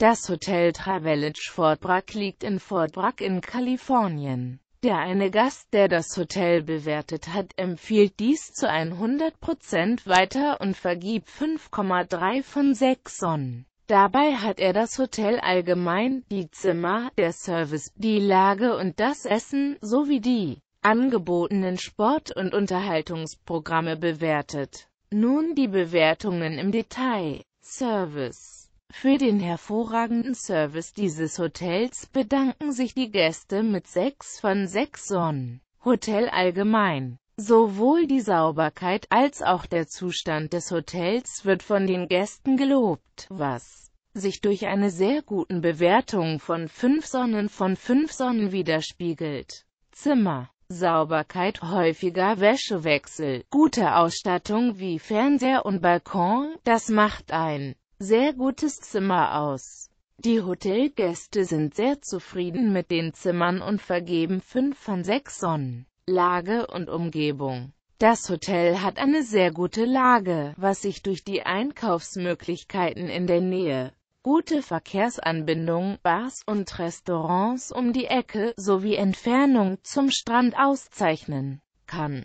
Das Hotel Travelage Fort Bragg liegt in Fort Bragg in Kalifornien. Der eine Gast, der das Hotel bewertet hat, empfiehlt dies zu 100% weiter und vergibt 5,3 von 6 Sonnen. Dabei hat er das Hotel allgemein, die Zimmer, der Service, die Lage und das Essen, sowie die angebotenen Sport- und Unterhaltungsprogramme bewertet. Nun die Bewertungen im Detail. Service für den hervorragenden Service dieses Hotels bedanken sich die Gäste mit 6 von 6 Sonnen. Hotel allgemein. Sowohl die Sauberkeit als auch der Zustand des Hotels wird von den Gästen gelobt, was sich durch eine sehr guten Bewertung von 5 Sonnen von 5 Sonnen widerspiegelt. Zimmer Sauberkeit, häufiger Wäschewechsel, gute Ausstattung wie Fernseher und Balkon, das macht ein sehr gutes Zimmer aus. Die Hotelgäste sind sehr zufrieden mit den Zimmern und vergeben 5 von 6 Sonnen. Lage und Umgebung das Hotel hat eine sehr gute Lage, was sich durch die Einkaufsmöglichkeiten in der Nähe, gute Verkehrsanbindung, Bars und Restaurants um die Ecke sowie Entfernung zum Strand auszeichnen kann.